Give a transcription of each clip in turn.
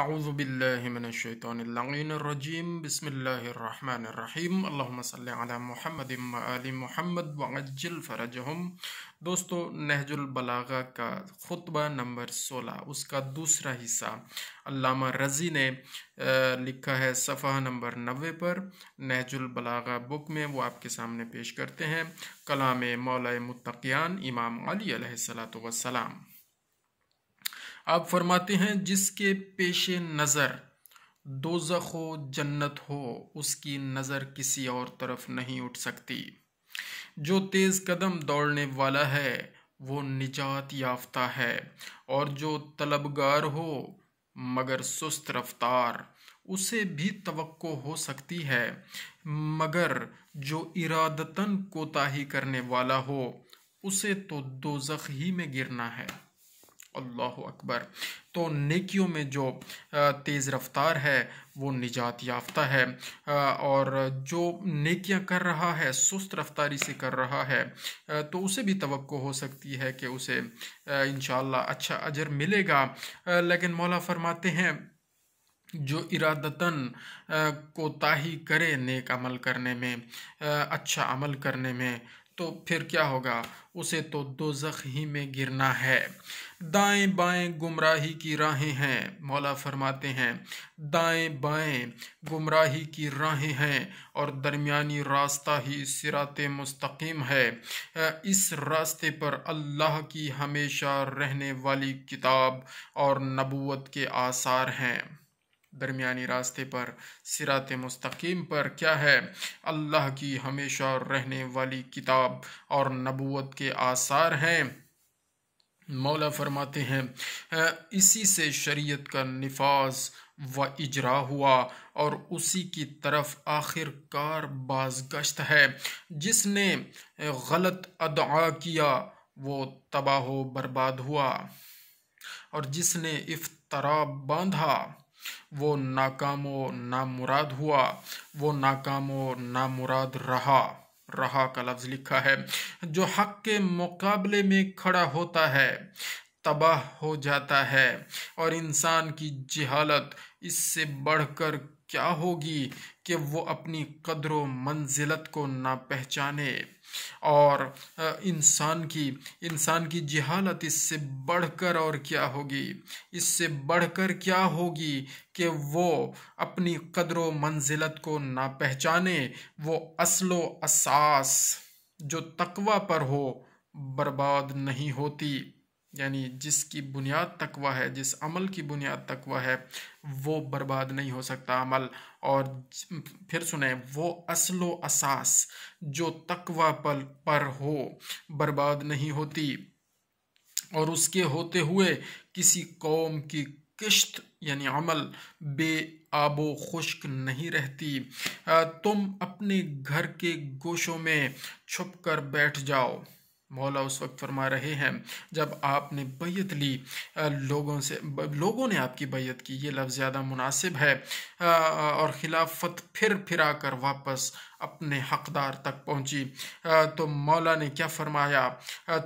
अज़बिल्लिमिनशैतरजीम बसमीम अल्लाम महमद आल महमद वज्जिल फ़रजहम दोस्तों नहजुल बलागा का ख़ुतबा नंबर सोलह उसका दूसरा हिस्सा अल्लामा रज़ी ने लिखा है सफ़ा नंबर नबे पर नहजुल बलागा बुक में वो आपके सामने पेश करते हैं कलाम मौल मुतकियान इमाम अली सलात वसलाम आप फरमाते हैं जिसके पेश नज़र दो हो जन्नत हो उसकी नज़र किसी और तरफ नहीं उठ सकती जो तेज़ कदम दौड़ने वाला है वो निजात याफ्ता है और जो तलबगार हो मगर सुस्त रफ्तार उसे भी तवक्को हो सकती है मगर जो इरादतन कोताही करने वाला हो उसे तो दोजख ही में गिरना है अल्लाह अकबर तो नेकियों में जो तेज़ रफ्तार है वो निजात याफ्ता है और जो नेकियां कर रहा है सुस्त रफ्तारी से कर रहा है तो उसे भी तो हो सकती है कि उसे इन अच्छा अजर मिलेगा लेकिन मौला फरमाते हैं जो इरादतन कोताही करे नेक अमल करने में अच्छा अमल करने में तो फिर क्या होगा उसे तो दो ही में गिरना है दाएं बाएं गुमराही की राहें हैं मौला फरमाते हैं दाएं बाएं गुमराही की राहें हैं और दरमियानी रास्ता ही सिरात मुस्तकीम है इस रास्ते पर अल्लाह की हमेशा रहने वाली किताब और नबूत के आसार हैं दरमियानी रास्ते पर सिरात मुस्तकीम पर क्या है अल्लाह की हमेशा रहने वाली किताब और नबूत के आसार हैं मौला फरमाते हैं इसी से शरीयत का नफाज व इजरा हुआ और उसी की तरफ आखिरकार बाजगश्त है जिसने गलत अदा किया वो तबाह बर्बाद हुआ और जिसने इफ्तरा बांधा वो ना मुराद हुआ वो नाकामो नामुराद रहा रहा का लफ्ज़ लिखा है जो हक के मुकाबले में खड़ा होता है तबाह हो जाता है और इंसान की जहालत इससे बढ़कर क्या होगी कि वो अपनी कदर मंजिलत को ना पहचाने और इंसान की इंसान की जहालत इससे बढ़कर और क्या होगी इससे बढ़कर क्या होगी कि वो अपनी कदर मंजिलत को ना पहचाने वो असलो असास जो तकवा पर हो बर्बाद नहीं होती यानी जिसकी बुनियाद तकवा है जिस अमल की बुनियाद तकवा है वो बर्बाद नहीं हो सकता अमल और फिर सुने वो असलो असास जो तकवा पर पर हो बर्बाद नहीं होती और उसके होते हुए किसी कौम की किश्त यानी अमल बे आबो खुश्क नहीं रहती तुम अपने घर के गोशों में छुप कर बैठ जाओ मौला उस वक्त फरमा रहे हैं जब आपने बैत ली लोगों से लोगों ने आपकी बैत की ये लफ्ज़ ज़्यादा मुनासिब है और ख़िलाफ़त फिर फिरा कर वापस अपने हकदार तक पहुंची तो मौला ने क्या फरमाया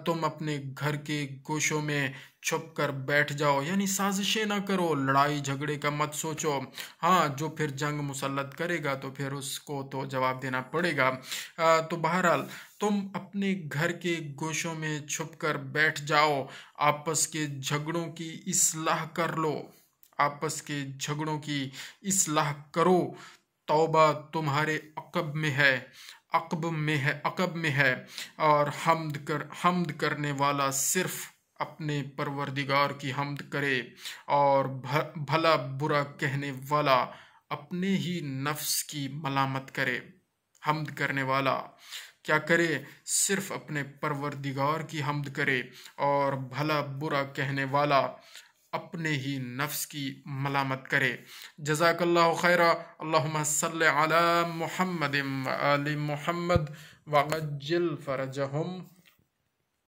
तुम अपने घर के गोशों में छुप कर बैठ जाओ यानी साजिशें ना करो लड़ाई झगड़े का मत सोचो हाँ जो फिर जंग मुसलत करेगा तो फिर उसको तो जवाब देना पड़ेगा तो बहरहाल तुम अपने घर के गोशों में छुप कर बैठ जाओ आपस के झगड़ों की इसलाह कर लो आपस के झगड़ों की इसलाह करो तौबा तुम्हारे अकब में है अकब में है अकब में है और हमद कर हमद करने वाला सिर्फ़ अपने परवरदिगार की हमद करे और भला बुरा कहने वाला अपने ही नफ्स की मलामत करे हमद करने वाला क्या करे सिर्फ अपने परवरदिगार की हमद करे और भला बुरा कहने वाला अपने ही नफ्स की मलामत करे जजाकल्ला ख़ैर अल्लाम महमद महमद वजल फ़रजहम